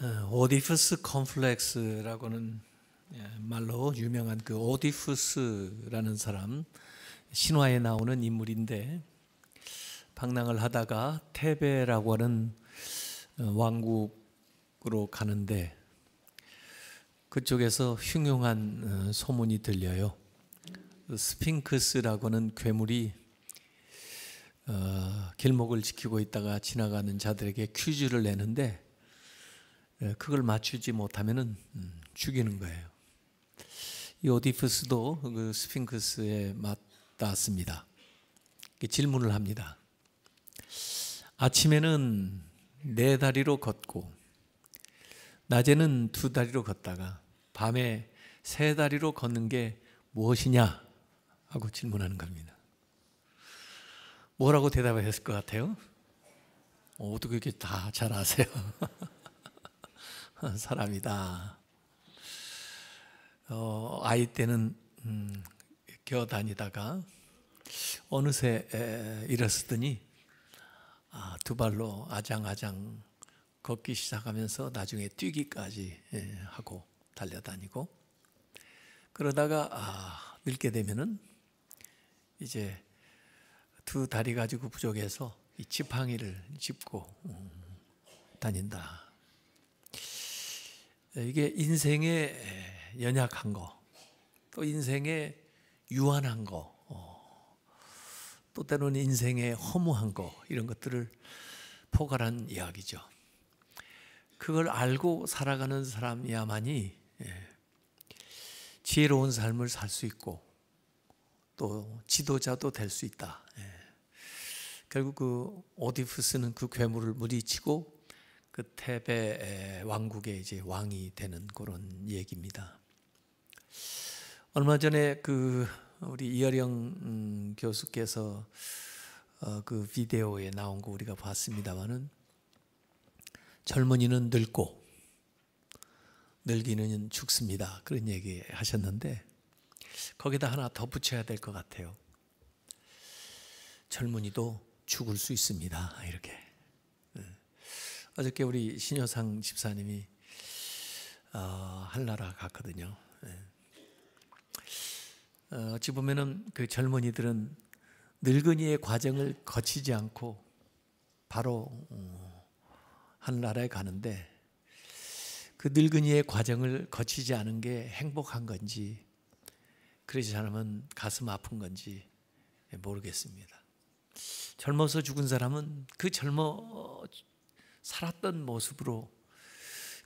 어, 오디프스 컴플렉스라고는 예, 말로 유명한 그 오디푸스라는 사람 신화에 나오는 인물인데 방랑을 하다가 테베라고 하는 어, 왕국으로 가는데 그쪽에서 흉흉한 어, 소문이 들려요. 그 스핑크스라고는 괴물이 길목을 지키고 있다가 지나가는 자들에게 퀴즈를 내는데 예, 그걸 맞추지 못하면은 음, 죽이는 거예요. 이 오디푸스도 그 스핑크스에 맞닿습니다 질문을 합니다. 아침에는 네 다리로 걷고 낮에는 두 다리로 걷다가 밤에 세 다리로 걷는 게 무엇이냐 하고 질문하는 겁니다. 뭐라고 대답을 했을 것 같아요? 어, 어떻게 이렇게 다 잘 아세요? 사람이다. 어, 아이 때는 음, 겨 다니다가 어느새 에, 일었더니 아, 두 발로 아장아장 걷기 시작하면서 나중에 뛰기까지 에, 예, 하고 달려다니고 그러다가 아, 늙게 되면은 이제 두 다리 가지고 부족해서 이 지팡이를 짚고 음, 다닌다. 네, 이게 인생의 연약한 거, 또 인생의 유한한 거, 어, 또 때로는 인생의 허무한 거 이런 것들을 포괄한 이야기죠. 그걸 알고 살아가는 사람이야만이 예, 지혜로운 삶을 살 수 있고 또 지도자도 될 수 있다. 예. 결국 그 오디프스는 그 괴물을 물리치고 그 테베 왕국의 이제 왕이 되는 그런 얘기입니다. 얼마 전에 그 우리 이어령 음, 교수께서 어, 그 비디오에 나온 거 우리가 봤습니다만은 젊은이는 늙고 늙이는 죽습니다. 그런 얘기 하셨는데 거기다 하나 덧붙여야 될 것 같아요. 젊은이도 죽을 수 있습니다. 이렇게. 어저께 우리 신여상 집사님이 어, 한나라 갔거든요. 예. 어, 어찌 보면은 그 젊은이들은 늙은이의 과정을 거치지 않고 바로 어, 음, 한나라에 가는데 그 늙은이의 과정을 거치지 않은 게 행복한 건지 그러지 않으면 가슴 아픈 건지 예, 모르겠습니다. 젊어서 죽은 사람은 그 젊어 살았던 모습으로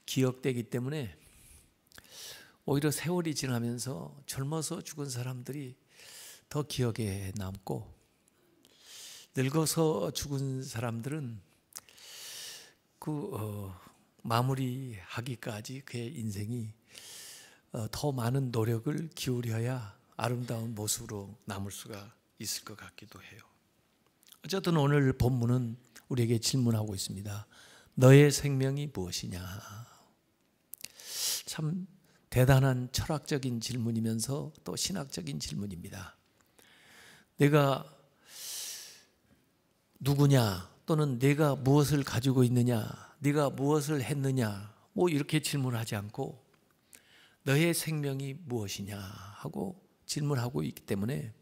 기억되기 때문에 오히려 세월이 지나면서 젊어서 죽은 사람들이 더 기억에 남고 늙어서 죽은 사람들은 그 어, 마무리하기까지 그의 인생이 어, 더 많은 노력을 기울여야 아름다운 모습으로 남을 수가 있을 것 같기도 해요. 어쨌든 오늘 본문은 우리에게 질문하고 있습니다. 너의 생명이 무엇이냐? 참 대단한 철학적인 질문이면서 또 신학적인 질문입니다. 내가 누구냐 또는 내가 무엇을 가지고 있느냐 네가 무엇을 했느냐 뭐 이렇게 질문하지 않고 너의 생명이 무엇이냐 하고 질문하고 있기 때문에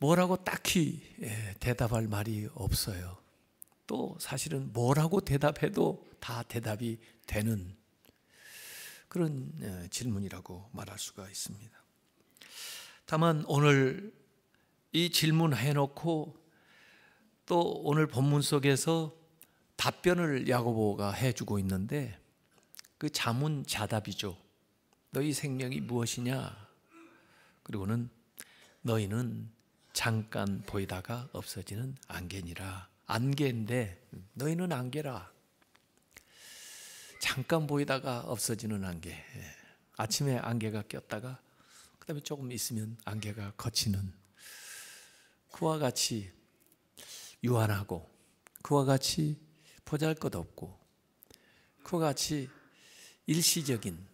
뭐라고 딱히 예, 대답할 말이 없어요. 또 사실은 뭐라고 대답해도 다 대답이 되는 그런 예, 질문이라고 말할 수가 있습니다. 다만 오늘 이 질문해 놓고 또 오늘 본문 속에서 답변을 야고보가 해 주고 있는데 그 자문 자답이죠. 너희 생명이 무엇이냐? 그리고는 너희는 잠깐 보이다가 없어지는 안개니라. 안개인데 너희는 안개라. 잠깐 보이다가 없어지는 안개. 예. 아침에 안개가 꼈다가 그다음에 조금 있으면 안개가 거치는 그와 같이 유한하고 그와 같이 보잘것없고 그와 같이 일시적인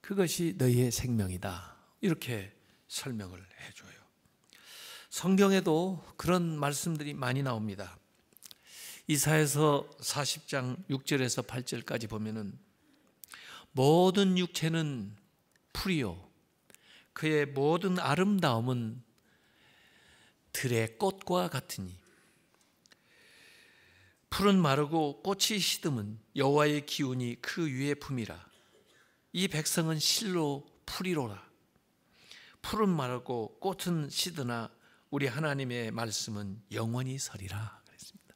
그것이 너희의 생명이다. 이렇게 설명을 해줘요. 성경에도 그런 말씀들이 많이 나옵니다. 이사에서 40장 6절에서 8절까지 보면은 모든 육체는 풀이요 그의 모든 아름다움은 들의 꽃과 같으니 풀은 마르고 꽃이 시듬은 여와의 기운이 그 위에 품이라 이 백성은 실로 풀이로라 풀은 마르고 꽃은 시드나 우리 하나님의 말씀은 영원히 서리라 그랬습니다.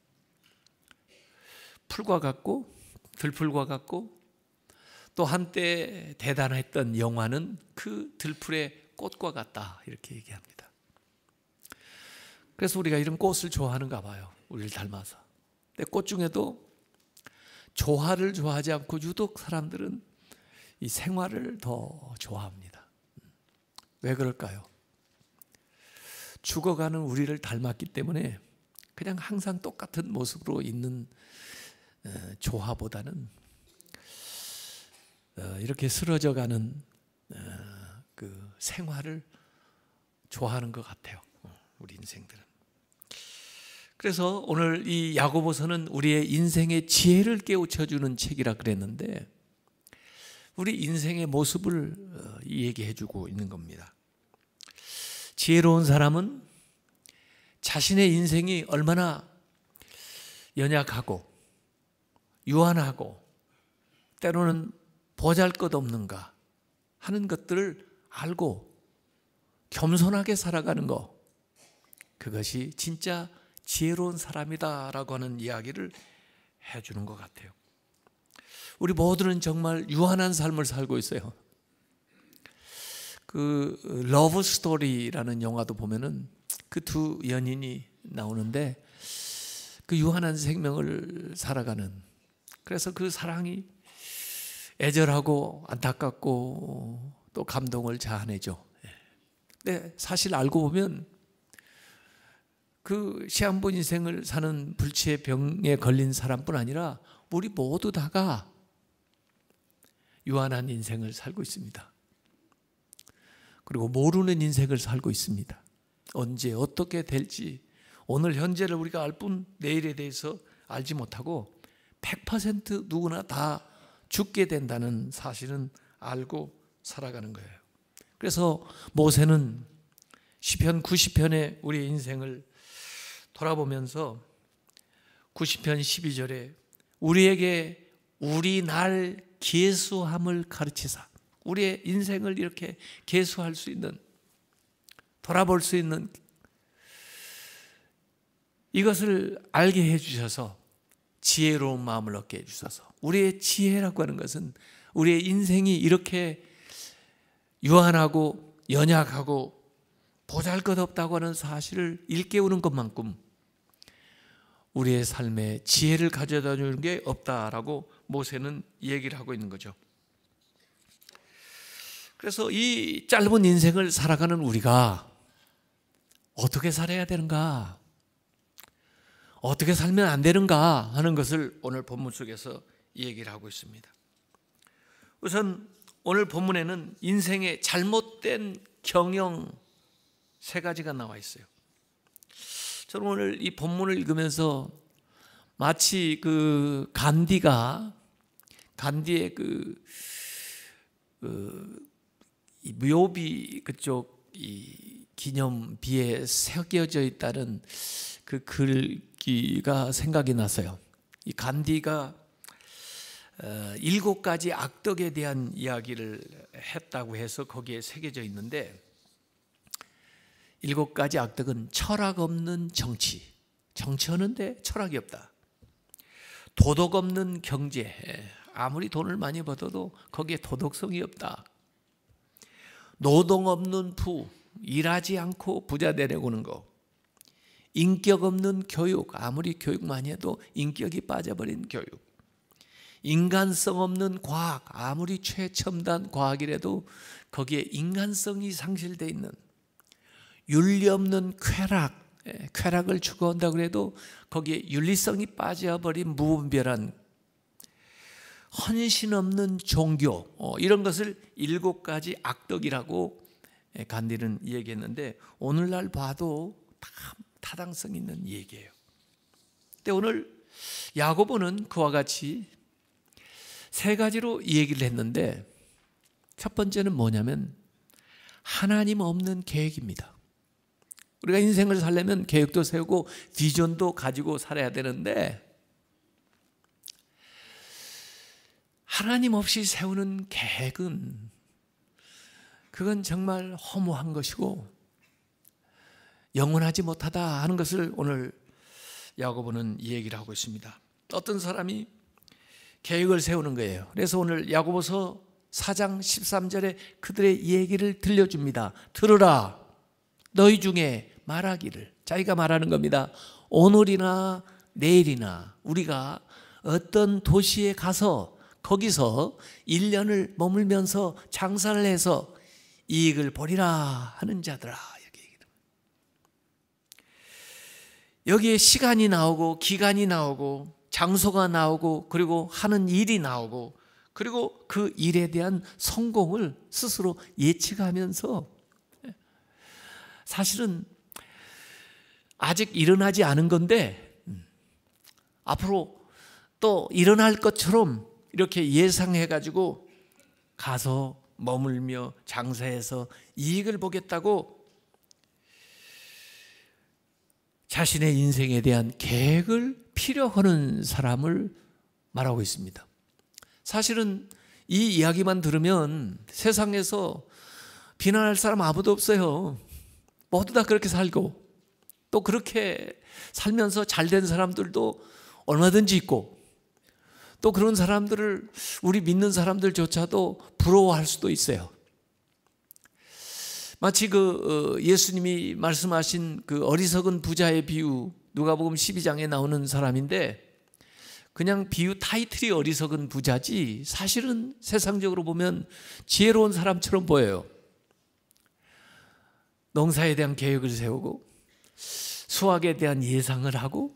풀과 같고 들풀과 같고 또 한때 대단했던 영화는 그 들풀의 꽃과 같다 이렇게 얘기합니다. 그래서 우리가 이런 꽃을 좋아하는가 봐요. 우리를 닮아서. 근데 꽃 중에도 조화를 좋아하지 않고 유독 사람들은 이 생화를 더 좋아합니다. 왜 그럴까요? 죽어가는 우리를 닮았기 때문에 그냥 항상 똑같은 모습으로 있는 어, 조화보다는 어, 이렇게 쓰러져가는 어, 그 생활을 좋아하는 것 같아요. 우리 인생들은. 그래서 오늘 이 야고보서는 우리의 인생의 지혜를 깨우쳐주는 책이라 그랬는데 우리 인생의 모습을 얘기해주고 있는 겁니다. 지혜로운 사람은 자신의 인생이 얼마나 연약하고 유한하고 때로는 보잘 것 없는가 하는 것들을 알고 겸손하게 살아가는 것. 그것이 진짜 지혜로운 사람이다라고 하는 이야기를 해주는 것 같아요. 우리 모두는 정말 유한한 삶을 살고 있어요. 그 러브 스토리라는 영화도 보면은 그 두 연인이 나오는데 그 유한한 생명을 살아가는 그래서 그 사랑이 애절하고 안타깝고 또 감동을 자아내죠. 예. 근데 사실 알고 보면 그 시한부 인생을 사는 불치의 병에 걸린 사람뿐 아니라 우리 모두 다가 유한한 인생을 살고 있습니다. 그리고 모르는 인생을 살고 있습니다. 언제 어떻게 될지 오늘 현재를 우리가 알 뿐 내일에 대해서 알지 못하고 100% 누구나 다 죽게 된다는 사실은 알고 살아가는 거예요. 그래서 모세는 시편 90편의 우리 인생을 돌아보면서 90편 12절에 우리에게 우리 날 기수함을 가르치사 우리의 인생을 이렇게 개수할 수 있는 돌아볼 수 있는 이것을 알게 해 주셔서 지혜로운 마음을 얻게 해 주셔서 우리의 지혜라고 하는 것은 우리의 인생이 이렇게 유한하고 연약하고 보잘것없다고 하는 사실을 일깨우는 것만큼 우리의 삶에 지혜를 가져다 주는 게 없다라고 모세는 얘기를 하고 있는 거죠. 그래서 이 짧은 인생을 살아가는 우리가 어떻게 살아야 되는가? 어떻게 살면 안 되는가 하는 것을 오늘 본문 속에서 얘기를 하고 있습니다. 우선 오늘 본문에는 인생의 잘못된 경영 세 가지가 나와 있어요. 저는 오늘 이 본문을 읽으면서 마치 그 간디가 간디의 그, 그무 묘비 그쪽 이 기념비에 새겨져 있다는 그 글귀가 생각이 났어요. 이 간디가 어, 일곱 가지 악덕에 대한 이야기를 했다고 해서 거기에 새겨져 있는데 일곱 가지 악덕은 철학 없는 정치, 정치하는데 철학이 없다. 도덕 없는 경제, 아무리 돈을 많이 벌어도 거기에 도덕성이 없다. 노동 없는 부, 일하지 않고 부자 되려고는 거. 인격 없는 교육, 아무리 교육만 해도 인격이 빠져버린 교육. 인간성 없는 과학, 아무리 최첨단 과학이라도 거기에 인간성이 상실돼 있는 윤리 없는 쾌락, 예, 쾌락을 추구한다 그래도 거기에 윤리성이 빠져버린 무분별한 헌신 없는 종교 어, 이런 것을 일곱 가지 악덕이라고 예, 간디는 얘기했는데 오늘날 봐도 타당성 있는 얘기예요. 근데 오늘 야고보는 그와 같이 세 가지로 얘기를 했는데 첫 번째는 뭐냐면 하나님 없는 계획입니다. 우리가 인생을 살려면 계획도 세우고 비전도 가지고 살아야 되는데 하나님 없이 세우는 계획은 그건 정말 허무한 것이고 영원하지 못하다 하는 것을 오늘 야고보는 이 얘기를 하고 있습니다. 어떤 사람이 계획을 세우는 거예요. 그래서 오늘 야고보서 4장 13절에 그들의 얘기를 들려줍니다. 들으라 너희 중에 말하기를 자기가 말하는 겁니다. 오늘이나 내일이나 우리가 어떤 도시에 가서 거기서 1년을 머물면서 장사를 해서 이익을 보리라 하는 자들아. 여기에 시간이 나오고 기간이 나오고 장소가 나오고 그리고 하는 일이 나오고 그리고 그 일에 대한 성공을 스스로 예측하면서 사실은 아직 일어나지 않은 건데 음, 앞으로 또 일어날 것처럼 이렇게 예상해가지고 가서 머물며 장사해서 이익을 보겠다고 자신의 인생에 대한 계획을 필요하는 사람을 말하고 있습니다. 사실은 이 이야기만 들으면 세상에서 비난할 사람 아무도 없어요. 모두 다 그렇게 살고 또 그렇게 살면서 잘된 사람들도 얼마든지 있고 또 그런 사람들을 우리 믿는 사람들조차도 부러워할 수도 있어요. 마치 그 어, 예수님이 말씀하신 그 어리석은 부자의 비유 누가복음 12장에 나오는 사람인데 그냥 비유 타이틀이 어리석은 부자지 사실은 세상적으로 보면 지혜로운 사람처럼 보여요. 농사에 대한 계획을 세우고 수학에 대한 예상을 하고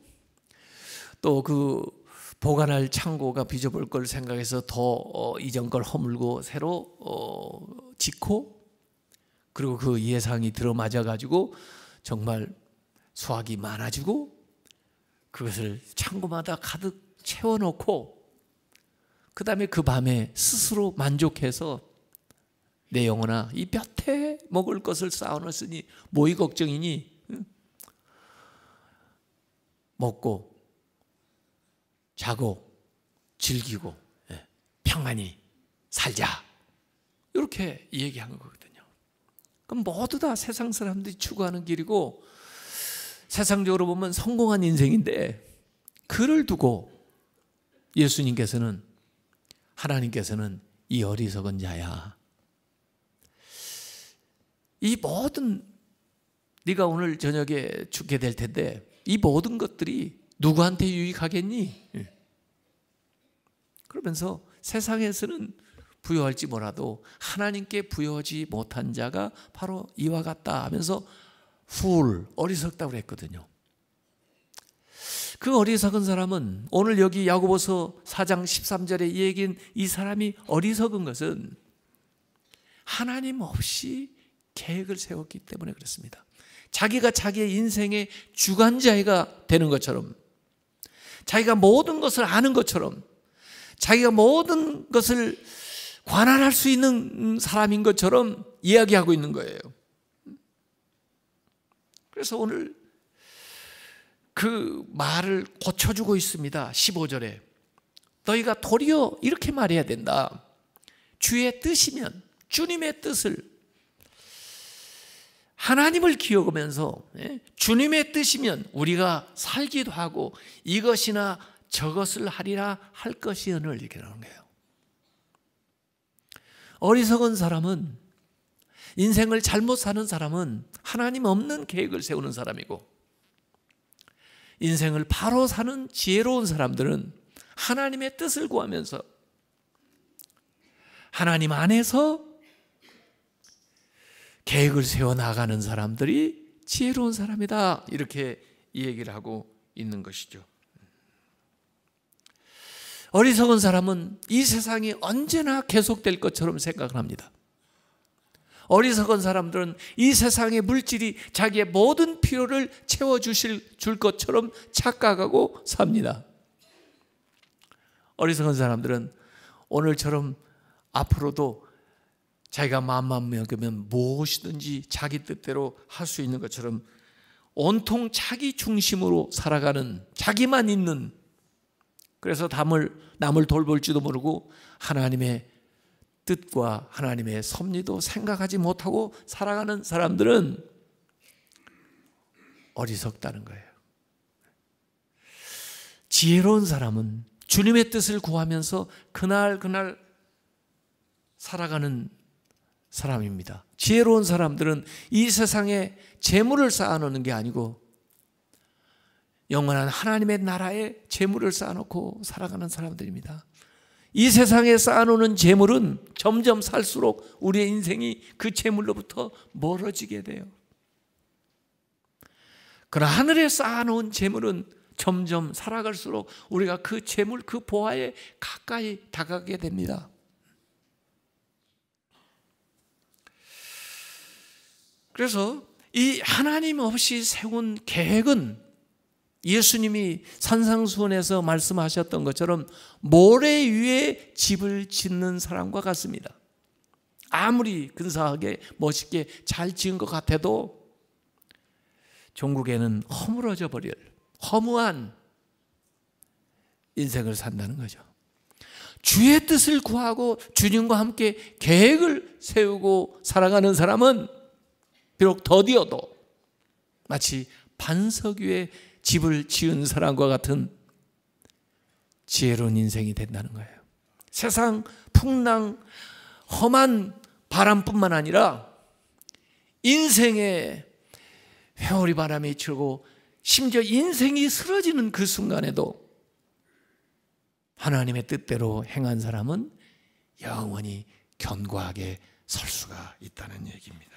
또그 보관할 창고가 비좁을 걸 생각해서 더 어, 이전 걸 허물고 새로 어, 짓고 그리고 그 예상이 들어맞아 가지고 정말 수확이 많아지고 그것을 창고마다 가득 채워놓고 그 다음에 그 밤에 스스로 만족해서 내 영혼아 이 뼈에 먹을 것을 쌓아놨으니 뭐 이 걱정이니 먹고 자고 즐기고 예, 평안히 살자. 이렇게 얘기한 거거든요. 그럼 모두 다 세상 사람들이 추구하는 길이고 세상적으로 보면 성공한 인생인데 그를 두고 예수님께서는 하나님께서는 이 어리석은 자야. 이 모든 네가 오늘 저녁에 죽게 될 텐데 이 모든 것들이 누구한테 유익하겠니? 예. 그러면서 세상에서는 부여할지 뭐라도 하나님께 부여하지 못한 자가 바로 이와 같다 하면서 훌 어리석다고 그랬거든요. 그 어리석은 사람은 오늘 여기 야고보서 4장 13절에 얘기인 이 사람이 어리석은 것은 하나님 없이 계획을 세웠기 때문에 그렇습니다. 자기가 자기의 인생의 주관자가 되는 것처럼 자기가 모든 것을 아는 것처럼 자기가 모든 것을 관할할 수 있는 사람인 것처럼 이야기하고 있는 거예요. 그래서 오늘 그 말을 고쳐주고 있습니다. 15절에. 너희가 도리어 이렇게 말해야 된다. 주의 뜻이면, 주님의 뜻을 하나님을 기억하면서 예, 주님의 뜻이면 우리가 살기도 하고 이것이나 저것을 하리라 할 것이언을 이렇게 나는 거예요. 어리석은 사람은 인생을 잘못 사는 사람은 하나님 없는 계획을 세우는 사람이고 인생을 바로 사는 지혜로운 사람들은 하나님의 뜻을 구하면서 하나님 안에서 계획을 세워나가는 사람들이 지혜로운 사람이다. 이렇게 얘기를 하고 있는 것이죠. 어리석은 사람은 이 세상이 언제나 계속될 것처럼 생각을 합니다. 어리석은 사람들은 이 세상의 물질이 자기의 모든 필요를 채워주실 줄 것처럼 착각하고 삽니다. 어리석은 사람들은 오늘처럼 앞으로도 자기가 마음만 먹으면 무엇이든지 자기 뜻대로 할 수 있는 것처럼 온통 자기 중심으로 살아가는 자기만 있는 그래서 남을, 남을 돌볼지도 모르고 하나님의 뜻과 하나님의 섭리도 생각하지 못하고 살아가는 사람들은 어리석다는 거예요. 지혜로운 사람은 주님의 뜻을 구하면서 그날 그날 살아가는 사람입니다. 지혜로운 사람들은 이 세상에 재물을 쌓아놓는 게 아니고 영원한 하나님의 나라에 재물을 쌓아놓고 살아가는 사람들입니다. 이 세상에 쌓아놓는 재물은 점점 살수록 우리의 인생이 그 재물로부터 멀어지게 돼요. 그러나 하늘에 쌓아놓은 재물은 점점 살아갈수록 우리가 그 재물, 그 보화에 가까이 다가가게 됩니다. 그래서 이 하나님 없이 세운 계획은 예수님이 산상수원에서 말씀하셨던 것처럼 모래 위에 집을 짓는 사람과 같습니다. 아무리 근사하게 멋있게 잘 지은 것 같아도 종국에는 허물어져 버릴 허무한 인생을 산다는 거죠. 주의 뜻을 구하고 주님과 함께 계획을 세우고 살아가는 사람은 비록 더디어도 마치 반석 위에 집을 지은 사람과 같은 지혜로운 인생이 된다는 거예요. 세상 풍랑 험한 바람뿐만 아니라 인생의 회오리 바람이 치고 심지어 인생이 쓰러지는 그 순간에도 하나님의 뜻대로 행한 사람은 영원히 견고하게 설 수가 있다는 얘기입니다.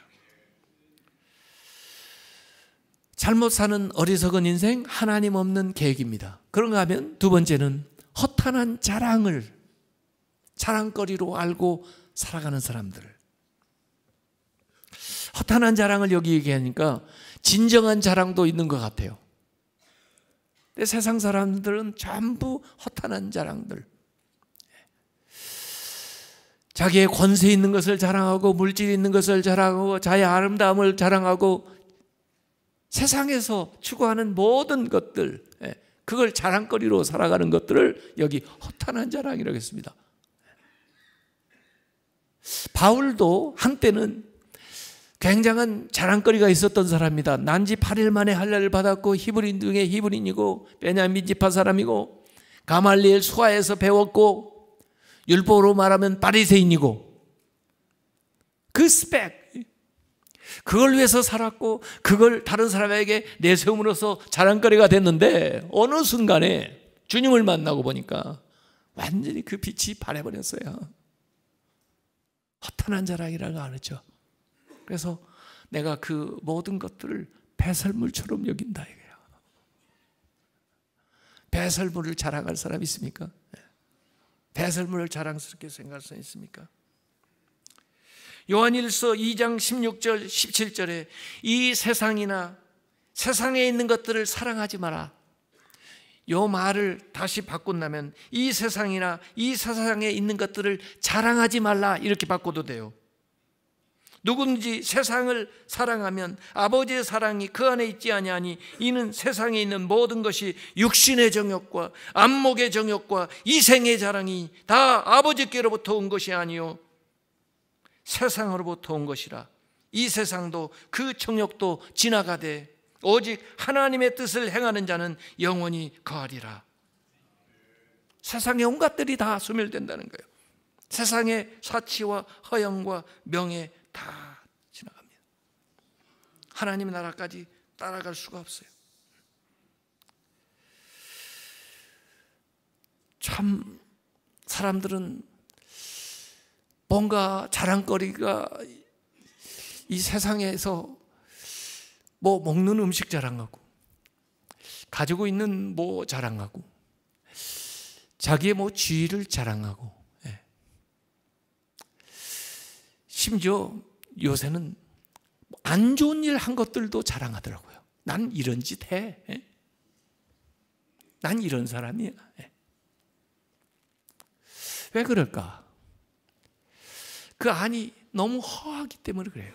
잘못 사는 어리석은 인생 하나님 없는 계획입니다. 그런가 하면 두 번째는 허탄한 자랑을 자랑거리로 알고 살아가는 사람들. 허탄한 자랑을 여기 얘기하니까 진정한 자랑도 있는 것 같아요. 근데 세상 사람들은 전부 허탄한 자랑들. 자기의 권세 있는 것을 자랑하고 물질 있는 것을 자랑하고 자의 아름다움을 자랑하고 세상에서 추구하는 모든 것들, 예, 그걸 자랑거리로 살아가는 것들을 여기 허탄한 자랑이라고 했습니다. 바울도 한때는 굉장한 자랑거리가 있었던 사람입니다 난지 8일 만에 할례를 받았고 히브린 등의 히브린이고 베냐민 집파 사람이고 가말리엘 수아에서 배웠고 율법으로 말하면 바리새인이고 그 스펙 그걸 위해서 살았고 그걸 다른 사람에게 내세움으로써 자랑거리가 됐는데 어느 순간에 주님을 만나고 보니까 완전히 그 빛이 반해버렸어요. 허탄한 자랑이라고 안 했죠. 그래서 내가 그 모든 것들을 배설물처럼 여긴다 이거예요. 배설물을 자랑할 사람 있습니까? 예. 배설물을 자랑스럽게 생각할 사람 있습니까? 요한일서 2장 16절 17절에 이 세상이나 세상에 있는 것들을 사랑하지 마라. 요 말을 다시 바꾼다면 이 세상이나 이 세상에 있는 것들을 자랑하지 말라 이렇게 바꿔도 돼요. 누군지 세상을 사랑하면 아버지의 사랑이 그 안에 있지 아니하니 이는 세상에 있는 모든 것이 육신의 정욕과 안목의 정욕과 이생의 자랑이 다 아버지께로부터 온 것이 아니요 세상으로부터 온 것이라 이 세상도 그청력도 지나가되 오직 하나님의 뜻을 행하는 자는 영원히 거하리라. 세상의 온갖들이 다 소멸된다는 거예요. 세상의 사치와 허영과 명예 다 지나갑니다. 하나님 의 나라까지 따라갈 수가 없어요. 참 사람들은 뭔가 자랑거리가 이 세상에서 뭐 먹는 음식 자랑하고 가지고 있는 뭐 자랑하고 자기의 뭐 지위를 자랑하고 예. 심지어 요새는 안 좋은 일 한 것들도 자랑하더라고요. 난 이런 짓 해. 예. 난 이런 사람이야. 예. 왜 그럴까? 그 안이 너무 허하기 때문에 그래요.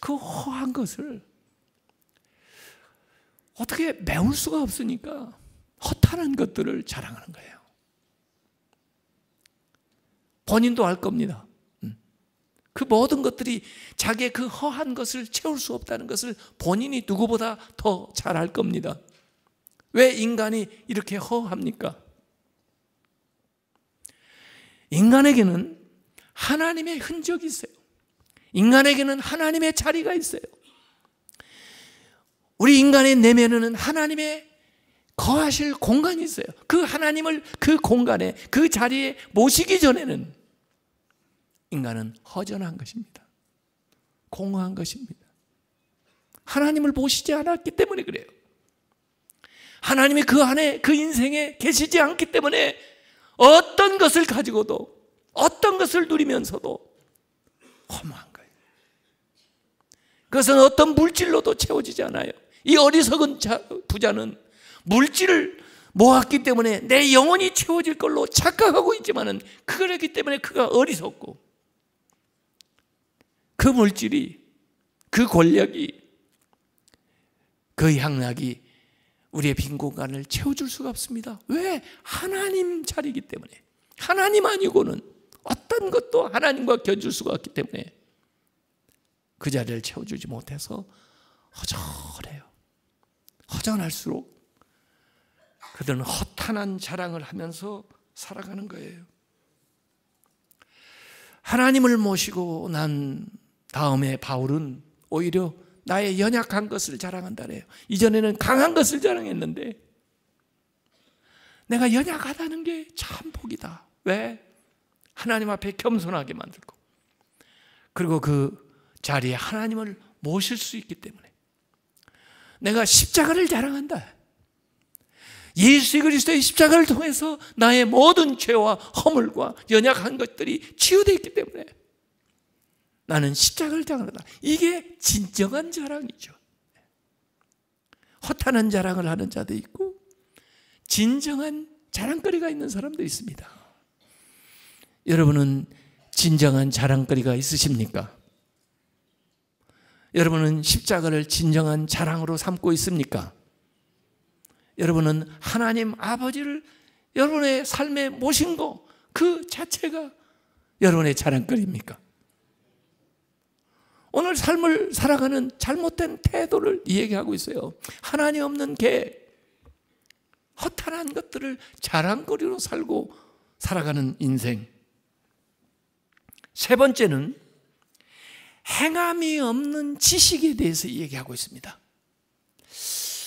그 허한 것을 어떻게 메울 수가 없으니까 허탄한 것들을 자랑하는 거예요. 본인도 알 겁니다. 음. 그 모든 것들이 자기의 그 허한 것을 채울 수 없다는 것을 본인이 누구보다 더 잘 알 겁니다. 왜 인간이 이렇게 허합니까? 인간에게는 하나님의 흔적이 있어요. 인간에게는 하나님의 자리가 있어요. 우리 인간의 내면에는 하나님의 거하실 공간이 있어요. 그 하나님을 그 공간에, 그 자리에 모시기 전에는 인간은 허전한 것입니다. 공허한 것입니다. 하나님을 보시지 않았기 때문에 그래요. 하나님이 그 안에, 그 인생에 계시지 않기 때문에 어떤 것을 가지고도 어떤 것을 누리면서도 허무한 거예요. 그것은 어떤 물질로도 채워지지 않아요. 이 어리석은 부자는 물질을 모았기 때문에 내 영혼이 채워질 걸로 착각하고 있지만은 그렇기 때문에 그가 어리석고 그 물질이 그 권력이 그 향락이 우리의 빈 공간을 채워줄 수가 없습니다. 왜? 하나님 자리이기 때문에. 하나님 아니고는 어떤 것도 하나님과 견줄 수가 없기 때문에 그 자리를 채워주지 못해서 허전해요. 허전할수록 그들은 허탄한 자랑을 하면서 살아가는 거예요. 하나님을 모시고 난 다음에 바울은 오히려 나의 연약한 것을 자랑한다래요. 이전에는 강한 것을 자랑했는데 내가 연약하다는 게 참 복이다. 왜? 하나님 앞에 겸손하게 만들고 그리고 그 자리에 하나님을 모실 수 있기 때문에 내가 십자가를 자랑한다. 예수 그리스도의 십자가를 통해서 나의 모든 죄와 허물과 연약한 것들이 치유되어 있기 때문에 나는 십자가를 당한다. 이게 진정한 자랑이죠. 허탄한 자랑을 하는 자도 있고 진정한 자랑거리가 있는 사람도 있습니다. 여러분은 진정한 자랑거리가 있으십니까? 여러분은 십자가를 진정한 자랑으로 삼고 있습니까? 여러분은 하나님 아버지를 여러분의 삶에 모신 거그 자체가 여러분의 자랑거리입니까? 오늘 삶을 살아가는 잘못된 태도를 이야기하고 있어요. 하나님 없는 개, 허탈한 것들을 자랑거리로 살고 살아가는 인생. 세 번째는 행함이 없는 지식에 대해서 이야기하고 있습니다.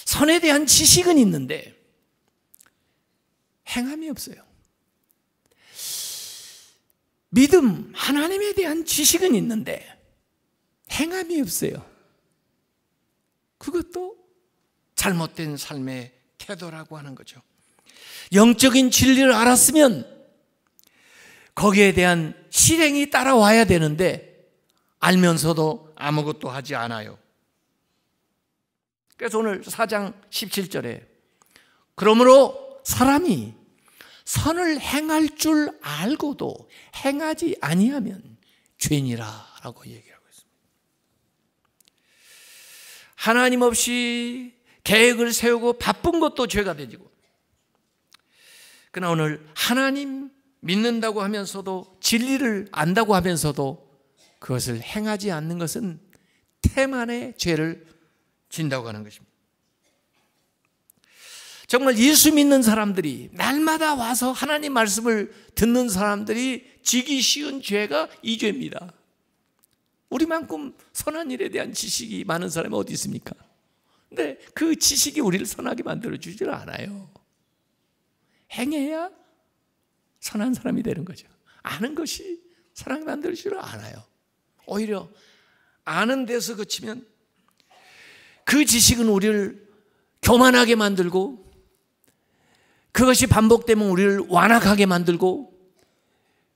선에 대한 지식은 있는데 행함이 없어요. 믿음, 하나님에 대한 지식은 있는데 행함이 없어요. 그것도 잘못된 삶의 태도라고 하는 거죠. 영적인 진리를 알았으면 거기에 대한 실행이 따라와야 되는데 알면서도 아무것도 하지 않아요. 그래서 오늘 4장 17절에 그러므로 사람이 선을 행할 줄 알고도 행하지 아니하면 죄니라라고 얘기해요. 하나님 없이 계획을 세우고 바쁜 것도 죄가 되지고 그러나 오늘 하나님 믿는다고 하면서도 진리를 안다고 하면서도 그것을 행하지 않는 것은 태만의 죄를 진다고 하는 것입니다. 정말 예수 믿는 사람들이 날마다 와서 하나님 말씀을 듣는 사람들이 지기 쉬운 죄가 이 죄입니다. 우리만큼 선한 일에 대한 지식이 많은 사람이 어디 있습니까? 근데 그 지식이 우리를 선하게 만들어주질 않아요. 행해야 선한 사람이 되는 거죠. 아는 것이 사랑이 만들지를 않아요. 오히려 아는 데서 그치면 그 지식은 우리를 교만하게 만들고 그것이 반복되면 우리를 완악하게 만들고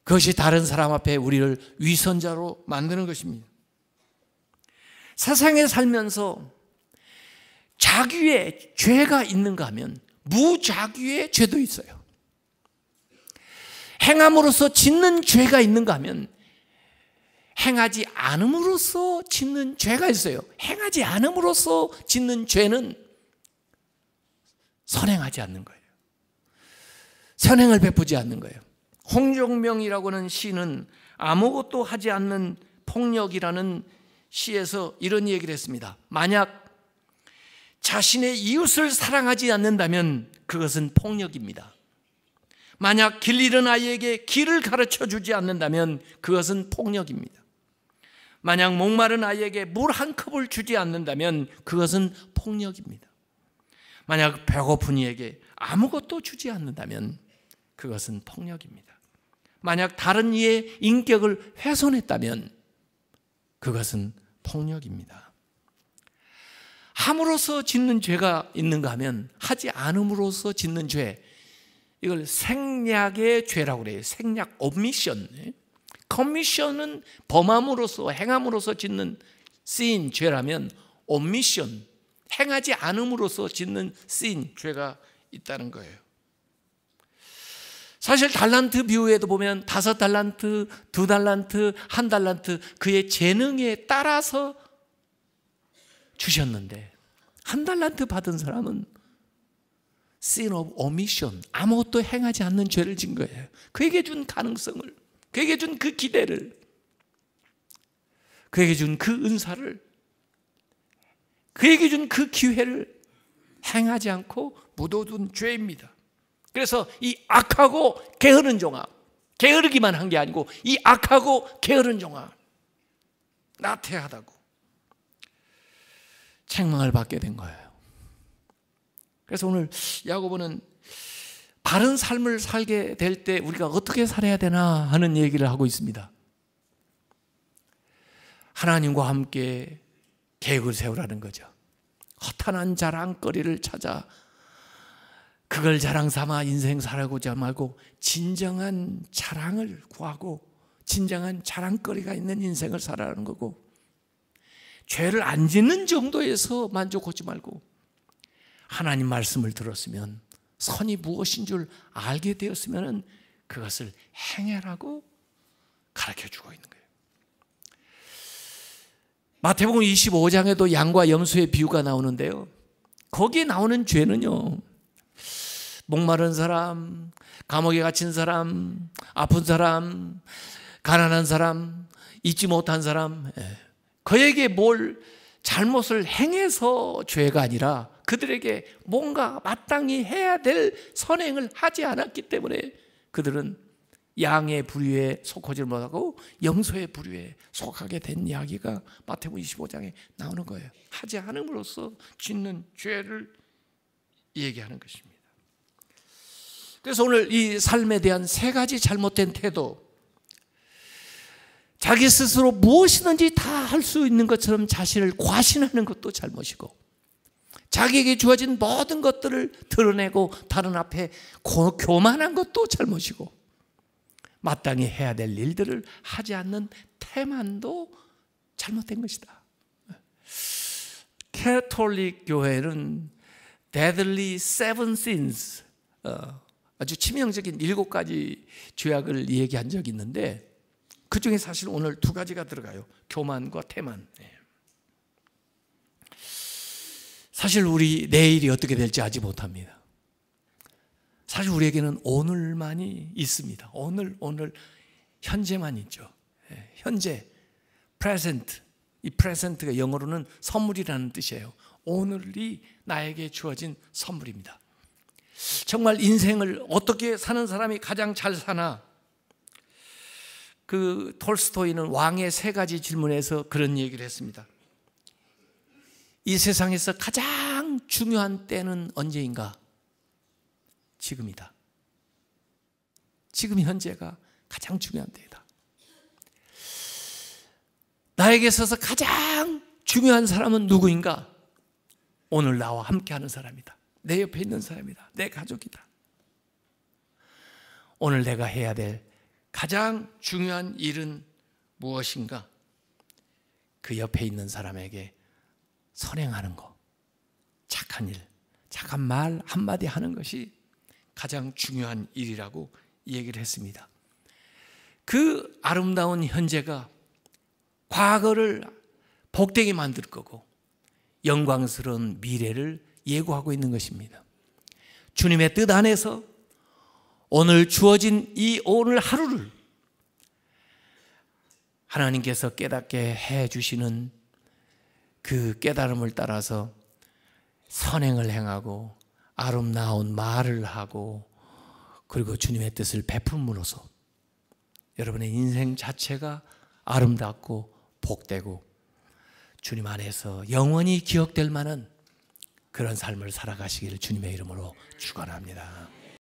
그것이 다른 사람 앞에 우리를 위선자로 만드는 것입니다. 세상에 살면서 자기의 죄가 있는가 하면 무자기의 죄도 있어요. 행함으로써 짓는 죄가 있는가 하면 행하지 않음으로써 짓는 죄가 있어요. 행하지 않음으로써 짓는 죄는 선행하지 않는 거예요. 선행을 베푸지 않는 거예요. 홍종명이라고 하는 시는 아무것도 하지 않는 폭력이라는 시에서 이런 얘기를 했습니다. 만약 자신의 이웃을 사랑하지 않는다면 그것은 폭력입니다. 만약 길 잃은 아이에게 길을 가르쳐 주지 않는다면 그것은 폭력입니다. 만약 목마른 아이에게 물 한 컵을 주지 않는다면 그것은 폭력입니다. 만약 배고픈 이에게 아무것도 주지 않는다면 그것은 폭력입니다. 만약 다른 이의 인격을 훼손했다면 그것은 폭력입니다. 함으로써 짓는 죄가 있는가 하면 하지 않음으로써 짓는 죄 이걸 생략의 죄라고 그래요. 생략 오미션. 커미션은 범함으로써 행함으로써 짓는 쓰인 죄라면 오미션 행하지 않음으로써 짓는 쓰인 죄가 있다는 거예요. 사실 달란트 비유에도 보면 다섯 달란트, 두 달란트, 한 달란트 그의 재능에 따라서 주셨는데 한 달란트 받은 사람은 sin of omission 아무것도 행하지 않는 죄를 진 거예요. 그에게 준 가능성을, 그에게 준 그 기대를, 그에게 준 그 은사를, 그에게 준 그 기회를 행하지 않고 묻어둔 죄입니다. 그래서 이 악하고 게으른 종아 게으르기만 한 게 아니고 이 악하고 게으른 종아 나태하다고 책망을 받게 된 거예요. 그래서 오늘 야고보는 바른 삶을 살게 될 때 우리가 어떻게 살아야 되나 하는 얘기를 하고 있습니다. 하나님과 함께 계획을 세우라는 거죠. 허탄한 자랑거리를 찾아 그걸 자랑 삼아 인생 살아고자 말고 진정한 자랑을 구하고 진정한 자랑거리가 있는 인생을 살아라는 거고 죄를 안 짓는 정도에서 만족하지 말고 하나님 말씀을 들었으면 선이 무엇인 줄 알게 되었으면 그것을 행해라고 가르쳐 주고 있는 거예요. 마태복음 25장에도 양과 염소의 비유가 나오는데요. 거기에 나오는 죄는요. 목마른 사람, 감옥에 갇힌 사람, 아픈 사람, 가난한 사람, 잊지 못한 사람, 예. 그에게 뭘 잘못을 행해서 죄가 아니라 그들에게 뭔가 마땅히 해야 될 선행을 하지 않았기 때문에 그들은 양의 부류에 속하지 못하고 염소의 부류에 속하게 된 이야기가 마태복음 25장에 나오는 거예요. 하지 않음으로써 짓는 죄를 얘기하는 것입니다. 그래서 오늘 이 삶에 대한 세 가지 잘못된 태도. 자기 스스로 무엇이든지 다 할 수 있는 것처럼 자신을 과신하는 것도 잘못이고, 자기에게 주어진 모든 것들을 드러내고 다른 앞에 고, 교만한 것도 잘못이고, 마땅히 해야 될 일들을 하지 않는 태만도 잘못된 것이다. 캐톨릭 교회는 deadly seven sins, 어, 아주 치명적인 일곱 가지 죄악을 얘기한 적이 있는데 그 중에 사실 오늘 두 가지가 들어가요. 교만과 태만. 예. 사실 우리 내일이 어떻게 될지 아직 못합니다. 사실 우리에게는 오늘만이 있습니다. 오늘, 오늘, 현재만 있죠. 예. 현재, present. 이 present가 영어로는 선물이라는 뜻이에요. 오늘이 나에게 주어진 선물입니다. 정말 인생을 어떻게 사는 사람이 가장 잘 사나? 그 톨스토이는 왕의 세 가지 질문에서 그런 얘기를 했습니다. 이 세상에서 가장 중요한 때는 언제인가? 지금이다. 지금 현재가 가장 중요한 때이다. 나에게 있어서 가장 중요한 사람은 누구인가? 오늘 나와 함께하는 사람이다. 내 옆에 있는 사람이다. 내 가족이다. 오늘 내가 해야 될 가장 중요한 일은 무엇인가? 그 옆에 있는 사람에게 선행하는 것, 착한 일, 착한 말 한마디 하는 것이 가장 중요한 일이라고 얘기를 했습니다. 그 아름다운 현재가 과거를 복되게 만들 거고 영광스러운 미래를 예고하고 있는 것입니다. 주님의 뜻 안에서 오늘 주어진 이 오늘 하루를 하나님께서 깨닫게 해 주시는 그 깨달음을 따라서 선행을 행하고 아름다운 말을 하고 그리고 주님의 뜻을 베품으로써 여러분의 인생 자체가 아름답고 복되고 주님 안에서 영원히 기억될 만한 그런 삶을 살아가시기를 주님의 이름으로 축원합니다.